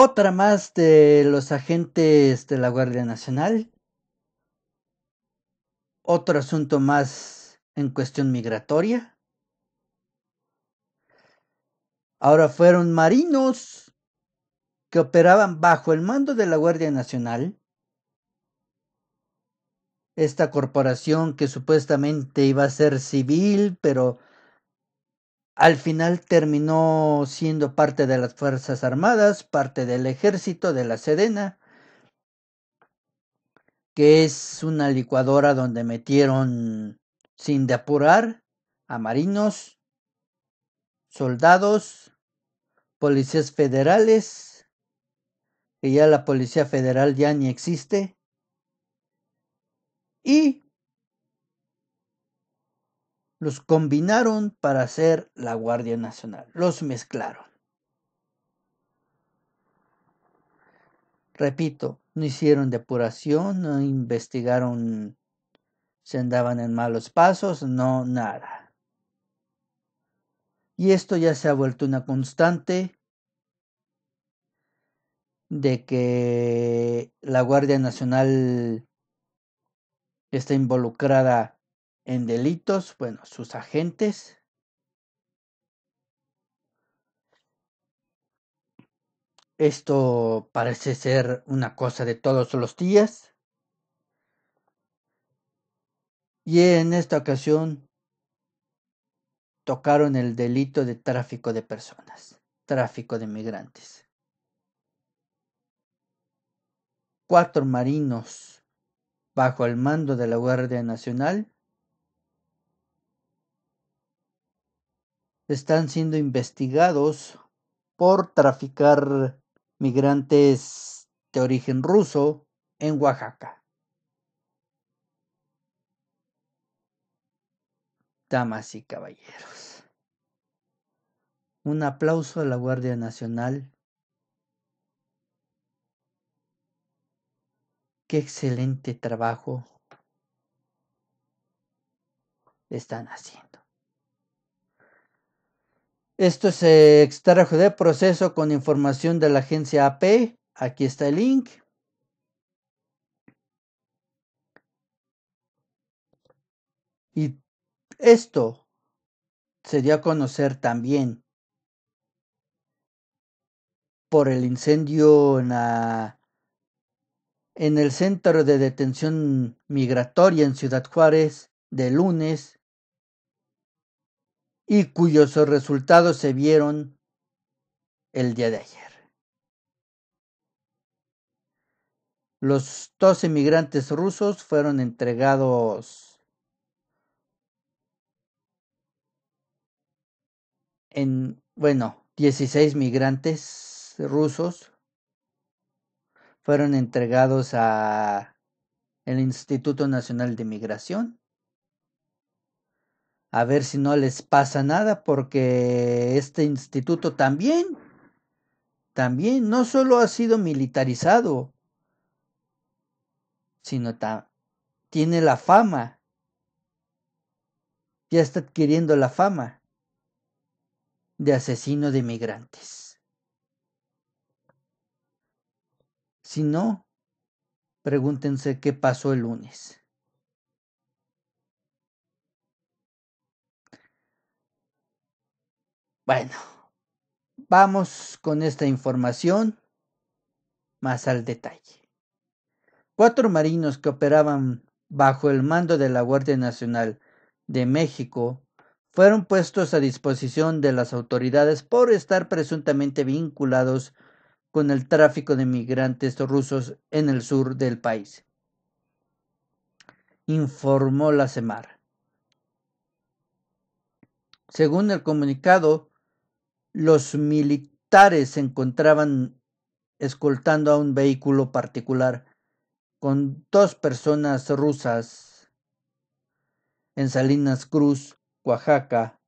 Otra más de los agentes de la Guardia Nacional. Otro asunto más en cuestión migratoria. Ahora fueron marinos que operaban bajo el mando de la Guardia Nacional. Esta corporación que supuestamente iba a ser civil, pero al final terminó siendo parte de las Fuerzas Armadas, parte del ejército, de la Sedena, que es una licuadora donde metieron, sin de apurar a marinos, soldados, policías federales, que ya la policía federal ya ni existe, y los combinaron para hacer la Guardia Nacional. Los mezclaron. Repito, no hicieron depuración, no investigaron se andaban en malos pasos, no nada. Y esto ya se ha vuelto una constante de que la Guardia Nacional está involucrada en delitos, bueno, sus agentes. Esto parece ser una cosa de todos los días. Y en esta ocasión tocaron el delito de tráfico de personas, tráfico de migrantes. Cuatro marinos bajo el mando de la Guardia Nacional están siendo investigados por traficar migrantes de origen ruso en Oaxaca. Damas y caballeros, un aplauso a la Guardia Nacional. Qué excelente trabajo están haciendo. Esto se eh, extrajo de proceso con información de la agencia AP. Aquí está el link. Y esto se dio a conocer también por el incendio en, en el centro de detención migratoria en Ciudad Juárez de lunes y cuyos resultados se vieron el día de ayer. Los dos migrantes rusos fueron entregados en, bueno, 16 migrantes rusos fueron entregados a el Instituto Nacional de Migración a ver si no les pasa nada porque este instituto también, también no solo ha sido militarizado, sino tiene la fama, ya está adquiriendo la fama de asesino de migrantes. Si no, pregúntense qué pasó el lunes. Bueno, vamos con esta información más al detalle. Cuatro marinos que operaban bajo el mando de la Guardia Nacional de México fueron puestos a disposición de las autoridades por estar presuntamente vinculados con el tráfico de migrantes rusos en el sur del país, informó la CEMAR. Según el comunicado, los militares se encontraban escoltando a un vehículo particular con dos personas rusas en Salinas Cruz, Oaxaca,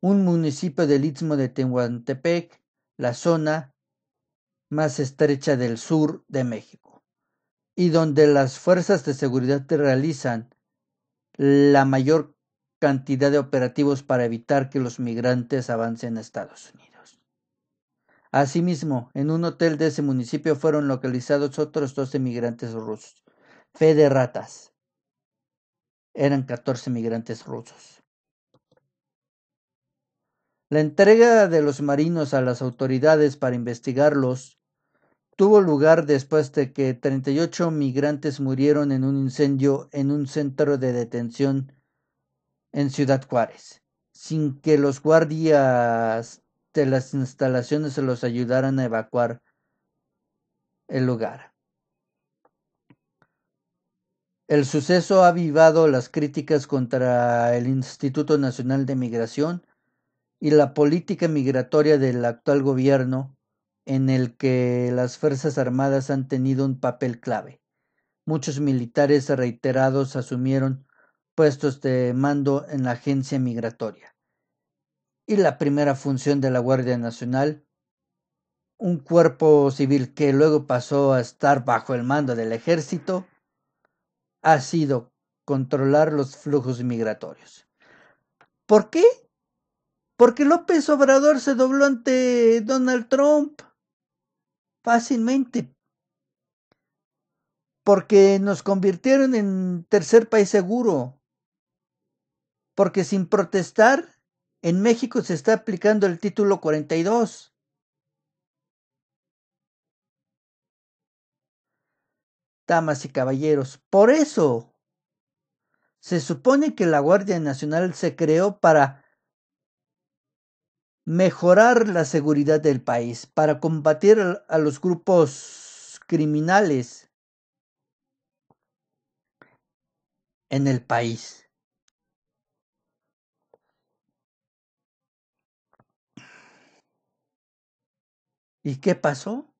un municipio del istmo de Tehuantepec, la zona más estrecha del sur de México, y donde las fuerzas de seguridad realizan la mayor cantidad de operativos para evitar que los migrantes avancen a Estados Unidos. Asimismo, en un hotel de ese municipio fueron localizados otros 12 migrantes rusos. Fe ratas. Eran 14 migrantes rusos. La entrega de los marinos a las autoridades para investigarlos tuvo lugar después de que 38 migrantes murieron en un incendio en un centro de detención en Ciudad Juárez, sin que los guardias de las instalaciones se los ayudaran a evacuar el lugar. El suceso ha avivado las críticas contra el Instituto Nacional de Migración y la política migratoria del actual gobierno en el que las Fuerzas Armadas han tenido un papel clave. Muchos militares reiterados asumieron puestos de este, mando en la agencia migratoria. Y la primera función de la Guardia Nacional, un cuerpo civil que luego pasó a estar bajo el mando del ejército, ha sido controlar los flujos migratorios. ¿Por qué? Porque López Obrador se dobló ante Donald Trump fácilmente. Porque nos convirtieron en tercer país seguro porque sin protestar, en México se está aplicando el título 42. Damas y caballeros, por eso se supone que la Guardia Nacional se creó para mejorar la seguridad del país, para combatir a los grupos criminales en el país. ¿Y qué pasó?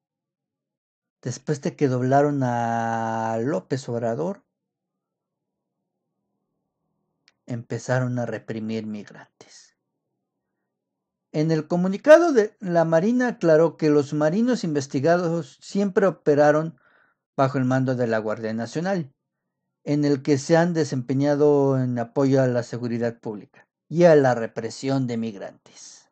Después de que doblaron a López Obrador, empezaron a reprimir migrantes. En el comunicado de la Marina aclaró que los marinos investigados siempre operaron bajo el mando de la Guardia Nacional, en el que se han desempeñado en apoyo a la seguridad pública y a la represión de migrantes.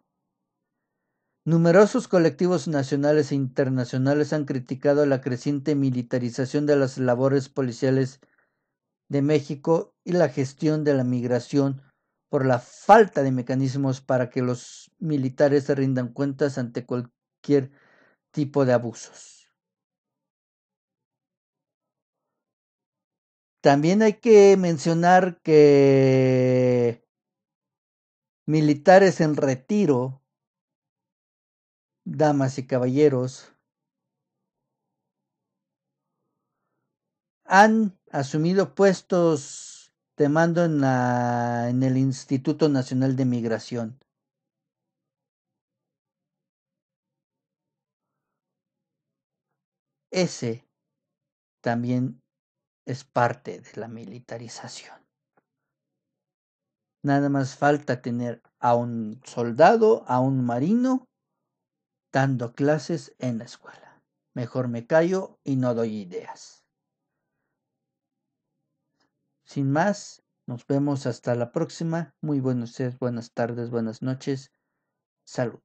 Numerosos colectivos nacionales e internacionales han criticado la creciente militarización de las labores policiales de México y la gestión de la migración por la falta de mecanismos para que los militares se rindan cuentas ante cualquier tipo de abusos. También hay que mencionar que militares en retiro damas y caballeros, han asumido puestos de mando en, la, en el Instituto Nacional de Migración. Ese también es parte de la militarización. Nada más falta tener a un soldado, a un marino dando clases en la escuela. Mejor me callo y no doy ideas. Sin más, nos vemos hasta la próxima. Muy buenos días, buenas tardes, buenas noches. Salud.